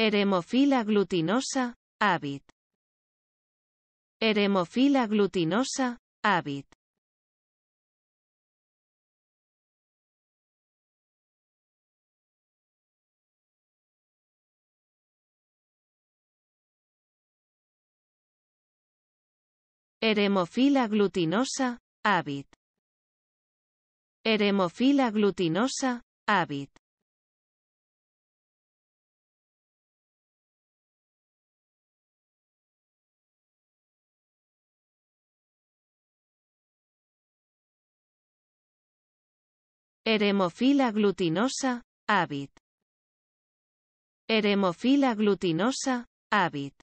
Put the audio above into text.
Eremofila glutinosa, habit. Eremofila glutinosa, habit. Eremofila glutinosa, habit. Eremofila glutinosa, habit. Eremofila glutinosa, habit. Eremofila glutinosa, habit.